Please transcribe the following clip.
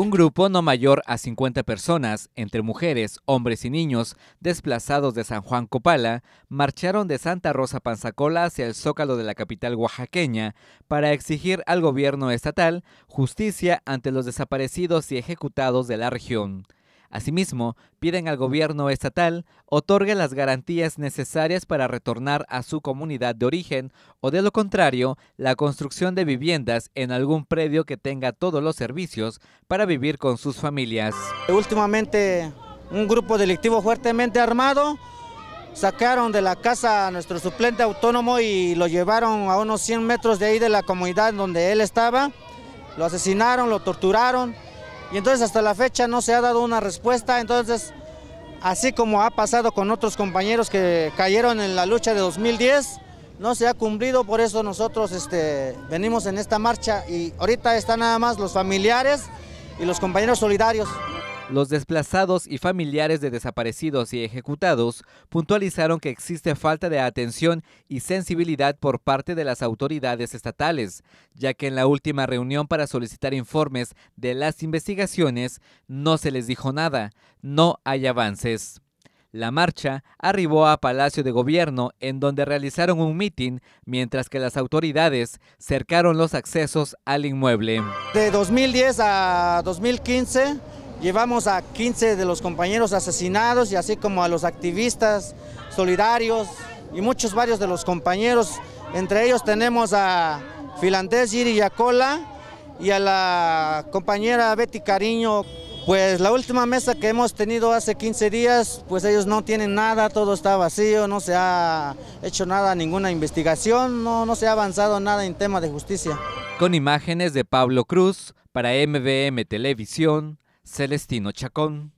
Un grupo no mayor a 50 personas, entre mujeres, hombres y niños, desplazados de San Juan Copala, marcharon de Santa Rosa Panzacola hacia el zócalo de la capital oaxaqueña para exigir al gobierno estatal justicia ante los desaparecidos y ejecutados de la región. Asimismo, piden al gobierno estatal otorgue las garantías necesarias para retornar a su comunidad de origen o de lo contrario, la construcción de viviendas en algún predio que tenga todos los servicios para vivir con sus familias. Últimamente, un grupo delictivo fuertemente armado sacaron de la casa a nuestro suplente autónomo y lo llevaron a unos 100 metros de ahí de la comunidad donde él estaba. Lo asesinaron, lo torturaron y entonces hasta la fecha no se ha dado una respuesta, entonces así como ha pasado con otros compañeros que cayeron en la lucha de 2010, no se ha cumplido, por eso nosotros este, venimos en esta marcha y ahorita están nada más los familiares y los compañeros solidarios. Los desplazados y familiares de desaparecidos y ejecutados puntualizaron que existe falta de atención y sensibilidad por parte de las autoridades estatales, ya que en la última reunión para solicitar informes de las investigaciones no se les dijo nada, no hay avances. La marcha arribó a Palacio de Gobierno, en donde realizaron un mitin, mientras que las autoridades cercaron los accesos al inmueble. De 2010 a 2015 Llevamos a 15 de los compañeros asesinados y así como a los activistas solidarios y muchos varios de los compañeros. Entre ellos tenemos a Filandés Yiri Yacola y a la compañera Betty Cariño. Pues la última mesa que hemos tenido hace 15 días, pues ellos no tienen nada, todo está vacío, no se ha hecho nada, ninguna investigación, no, no se ha avanzado nada en tema de justicia. Con imágenes de Pablo Cruz para MBM Televisión, Celestino Chacón.